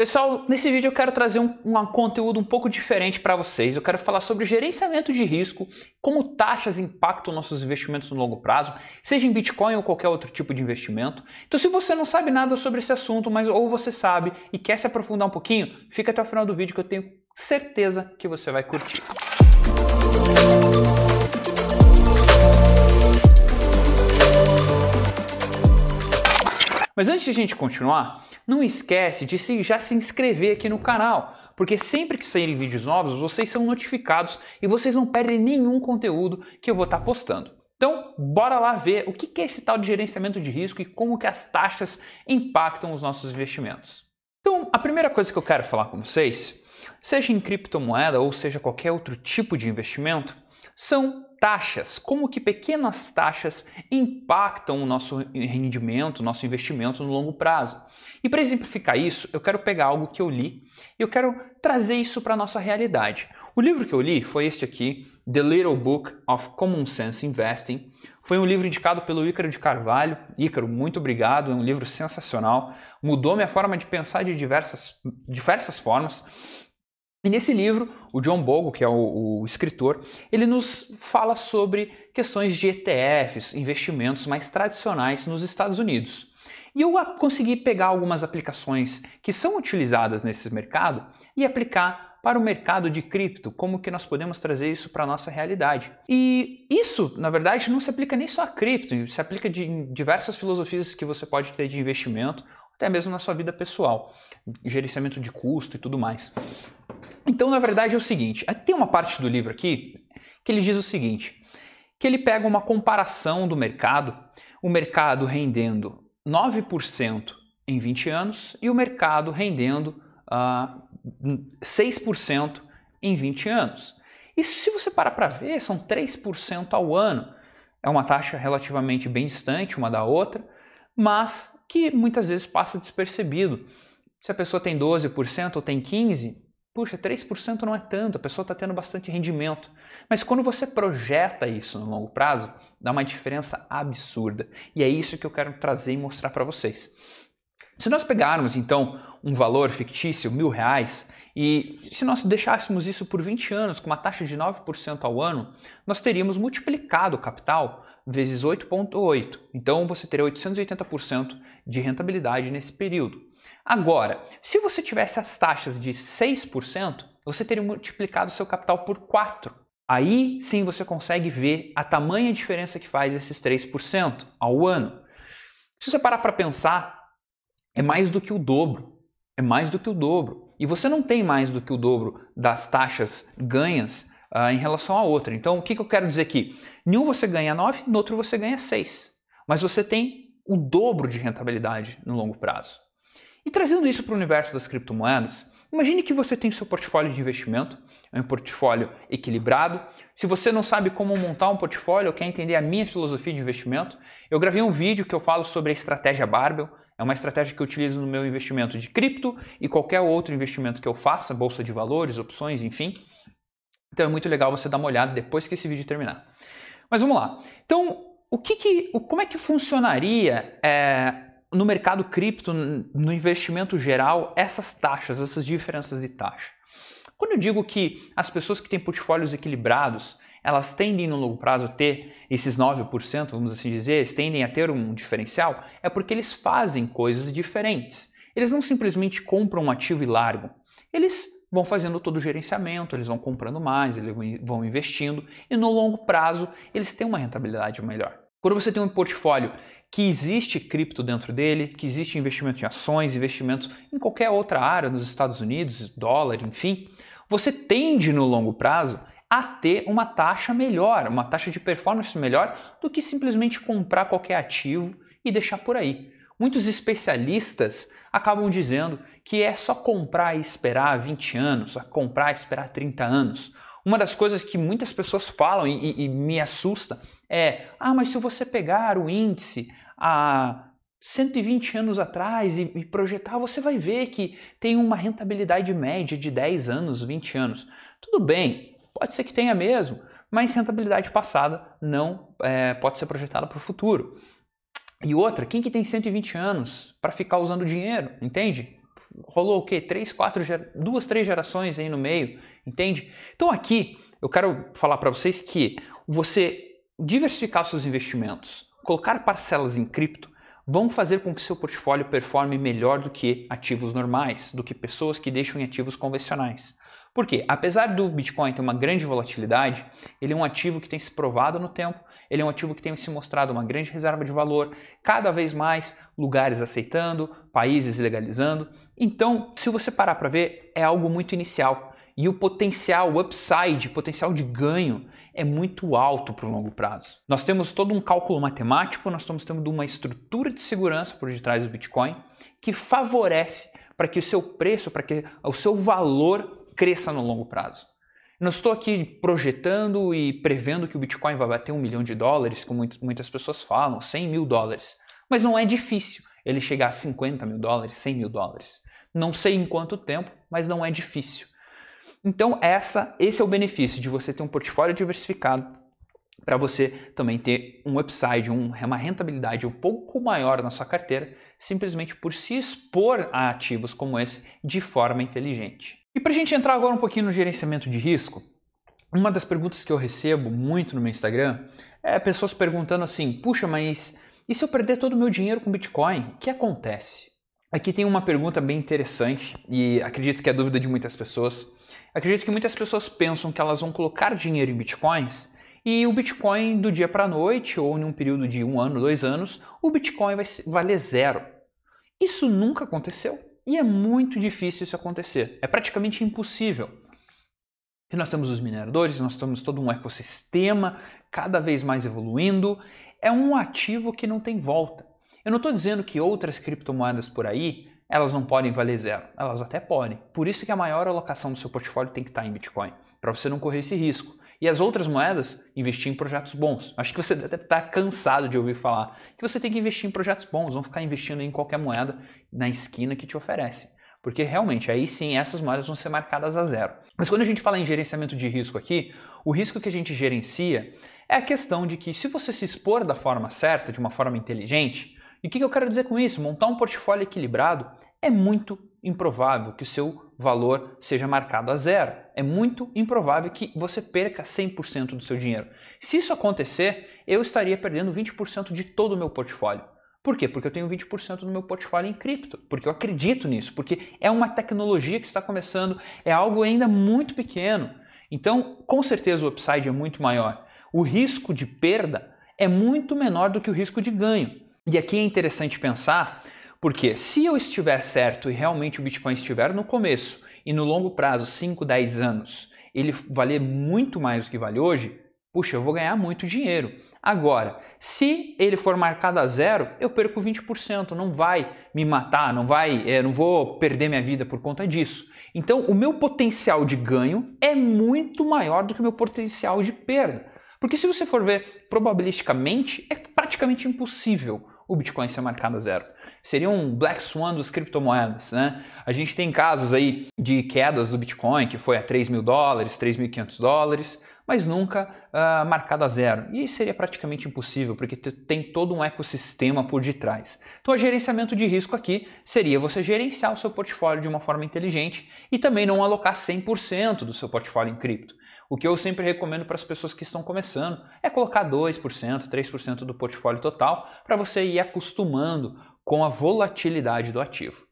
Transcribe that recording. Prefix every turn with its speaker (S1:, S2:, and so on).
S1: Pessoal, nesse vídeo eu quero trazer um, um conteúdo um pouco diferente para vocês. Eu quero falar sobre gerenciamento de risco, como taxas impactam nossos investimentos no longo prazo, seja em Bitcoin ou qualquer outro tipo de investimento. Então, se você não sabe nada sobre esse assunto, mas ou você sabe e quer se aprofundar um pouquinho, fica até o final do vídeo que eu tenho certeza que você vai curtir. Mas antes de a gente continuar, não esquece de se, já se inscrever aqui no canal, porque sempre que saírem vídeos novos, vocês são notificados e vocês não perdem nenhum conteúdo que eu vou estar tá postando. Então, bora lá ver o que é esse tal de gerenciamento de risco e como que as taxas impactam os nossos investimentos. Então, a primeira coisa que eu quero falar com vocês, seja em criptomoeda ou seja qualquer outro tipo de investimento, são taxas, como que pequenas taxas impactam o nosso rendimento, o nosso investimento no longo prazo. E para exemplificar isso, eu quero pegar algo que eu li e eu quero trazer isso para a nossa realidade. O livro que eu li foi este aqui, The Little Book of Common Sense Investing. Foi um livro indicado pelo Ícaro de Carvalho. Ícaro, muito obrigado, é um livro sensacional. Mudou minha forma de pensar de diversas, diversas formas. E nesse livro, o John Bogle, que é o, o, escritor, ele nos fala sobre questões de ETFs, investimentos mais tradicionais nos Estados Unidos. E eu consegui pegar algumas aplicações que são utilizadas nesse mercado e aplicar para o mercado de cripto, como que nós podemos trazer isso para a nossa realidade. E isso, na verdade, não se aplica nem só a cripto, se aplica de diversas filosofias que você pode ter de investimento até mesmo na sua vida pessoal, gerenciamento de custo e tudo mais. Então, na verdade, é o seguinte: eh, tem uma parte do livro aqui que ele diz o seguinte: que ele pega uma comparação do mercado, o mercado rendendo 9% em 20 anos e o mercado rendendo uh, ah, 6% em 20 anos. E se você parar para ver, são 3% ao ano. É uma taxa relativamente bem distante uma da outra, mas que muitas vezes passa despercebido. Se a pessoa tem 12% ou tem 15%, puxa, 3% não é tanto, a pessoa está tendo bastante rendimento. Mas quando você projeta isso no longo prazo, dá uma diferença absurda. E é isso que eu quero trazer e mostrar para vocês. Se nós pegarmos então um valor fictício, mil reais, e se nós deixássemos isso por 20 anos com uma taxa de 9% ao ano, nós teríamos multiplicado o capital vezes 8,8. Então você terá 880% de rentabilidade nesse período. Agora, se você tivesse as taxas de 6%, você teria multiplicado seu capital por 4. Aí sim você consegue ver a tamanha diferença que faz esses 3% ao ano. Se você parar para pensar, é mais do que o dobro. É mais do que o dobro. E você não tem mais do que o dobro das taxas ganhas uh, em relação à outra. Então, o que, que eu quero dizer aqui? Em um você ganha 9, no outro você ganha 6. Mas você tem o dobro de rentabilidade no longo prazo. E trazendo isso para o universo das criptomoedas, imagine que você tem seu portfólio de investimento, é um portfólio equilibrado. Se você não sabe como montar um portfólio ou quer entender a minha filosofia de investimento, eu gravei um vídeo que eu falo sobre a estratégia Barbell, é uma estratégia que eu utilizo no meu investimento de cripto e qualquer outro investimento que eu faça, bolsa de valores, opções, enfim. Então é muito legal você dar uma olhada depois que esse vídeo terminar. Mas vamos lá. Então, o que, que como é que funcionaria é, no mercado cripto, no investimento geral, essas taxas, essas diferenças de taxa? Quando eu digo que as pessoas que têm portfólios equilibrados, elas tendem no longo prazo ter esses 9%, vamos assim dizer, eles tendem a ter um diferencial, é porque eles fazem coisas diferentes. Eles não simplesmente compram um ativo e largam. Eles vão fazendo todo o gerenciamento, eles vão comprando mais, eles vão investindo e no longo prazo eles têm uma rentabilidade melhor. Quando você tem um portfólio que existe cripto dentro dele, que existe investimento em ações, investimento em qualquer outra área nos Estados Unidos, dólar, enfim, você tende no longo prazo a ter uma taxa melhor, uma taxa de performance melhor do que simplesmente comprar qualquer ativo e deixar por aí. Muitos especialistas acabam dizendo que é só comprar e esperar 20 anos, só comprar e esperar 30 anos. Uma das coisas que muitas pessoas falam e, e me assusta é: ah, mas se você pegar o índice a 120 anos atrás e, e projetar, você vai ver que tem uma rentabilidade média de 10 anos, 20 anos. Tudo bem, pode ser que tenha mesmo, mas rentabilidade passada não é, pode ser projetada para o futuro. E outra, quem que tem 120 anos para ficar usando dinheiro, entende? Rolou o quê? Três, quatro, duas, três gerações aí no meio, entende? Então aqui eu quero falar para vocês que você diversificar seus investimentos, colocar parcelas em cripto, vão fazer com que seu portfólio performe melhor do que ativos normais, do que pessoas que deixam em ativos convencionais. Porque, apesar do Bitcoin ter uma grande volatilidade, ele é um ativo que tem se provado no tempo, ele é um ativo que tem se mostrado uma grande reserva de valor, cada vez mais lugares aceitando, países legalizando. Então, se você parar para ver, é algo muito inicial. E o potencial, o upside, potencial de ganho é muito alto para o longo prazo. Nós temos todo um cálculo matemático, nós estamos tendo uma estrutura de segurança por detrás do Bitcoin que favorece para que o seu preço, para que o seu valor cresça no longo prazo. Não estou aqui projetando e prevendo que o Bitcoin vai bater um milhão de dólares, como muitas pessoas falam, 100 mil dólares. Mas não é difícil ele chegar a 50 mil dólares, 100 mil dólares. Não sei em quanto tempo, mas não é difícil. Então, essa, esse é o benefício de você ter um portfólio diversificado para você também ter um upside, uma rentabilidade um pouco maior na sua carteira, simplesmente por se expor a ativos como esse de forma inteligente. E para a gente entrar agora um pouquinho no gerenciamento de risco, uma das perguntas que eu recebo muito no meu Instagram é pessoas perguntando assim: puxa, mas e se eu perder todo o meu dinheiro com Bitcoin? O que acontece? Aqui tem uma pergunta bem interessante e acredito que é dúvida de muitas pessoas. Acredito que muitas pessoas pensam que elas vão colocar dinheiro em bitcoins e o Bitcoin do dia para a noite, ou em um período de um ano, dois anos, o Bitcoin vai valer zero. Isso nunca aconteceu. E é muito difícil isso acontecer. É praticamente impossível. E nós temos os mineradores, nós temos todo um ecossistema cada vez mais evoluindo. É um ativo que não tem volta. Eu não estou dizendo que outras criptomoedas por aí elas não podem valer zero. Elas até podem. Por isso que a maior alocação do seu portfólio tem que estar em Bitcoin, para você não correr esse risco. E as outras moedas, investir em projetos bons. Acho que você deve estar tá cansado de ouvir falar que você tem que investir em projetos bons, não ficar investindo em qualquer moeda na esquina que te oferece. Porque realmente, aí sim, essas moedas vão ser marcadas a zero. Mas quando a gente fala em gerenciamento de risco aqui, o risco que a gente gerencia é a questão de que se você se expor da forma certa, de uma forma inteligente, e o que eu quero dizer com isso? Montar um portfólio equilibrado é muito improvável que o seu valor seja marcado a zero. É muito improvável que você perca 100% do seu dinheiro. Se isso acontecer, eu estaria perdendo 20% de todo o meu portfólio. Por quê? Porque eu tenho 20% do meu portfólio em cripto, porque eu acredito nisso, porque é uma tecnologia que está começando, é algo ainda muito pequeno. Então, com certeza o upside é muito maior. O risco de perda é muito menor do que o risco de ganho. E aqui é interessante pensar porque se eu estiver certo e realmente o Bitcoin estiver no começo e no longo prazo, 5, 10 anos, ele valer muito mais do que vale hoje, puxa, eu vou ganhar muito dinheiro. Agora, se ele for marcado a zero, eu perco 20%, não vai me matar, não vai, é, não vou perder minha vida por conta disso. Então, o meu potencial de ganho é muito maior do que o meu potencial de perda. Porque se você for ver probabilisticamente, é praticamente impossível o Bitcoin ser marcado a zero. Seria um black swan dos criptomoedas, né? A gente tem casos aí de quedas do Bitcoin, que foi a 3 mil dólares, 3.500 dólares, mas nunca uh, marcado a zero. E seria praticamente impossível, porque tem todo um ecossistema por detrás. Então, o gerenciamento de risco aqui seria você gerenciar o seu portfólio de uma forma inteligente e também não alocar 100% do seu portfólio em cripto. O que eu sempre recomendo para as pessoas que estão começando é colocar 2%, 3% do portfólio total para você ir acostumando com a volatilidade do ativo.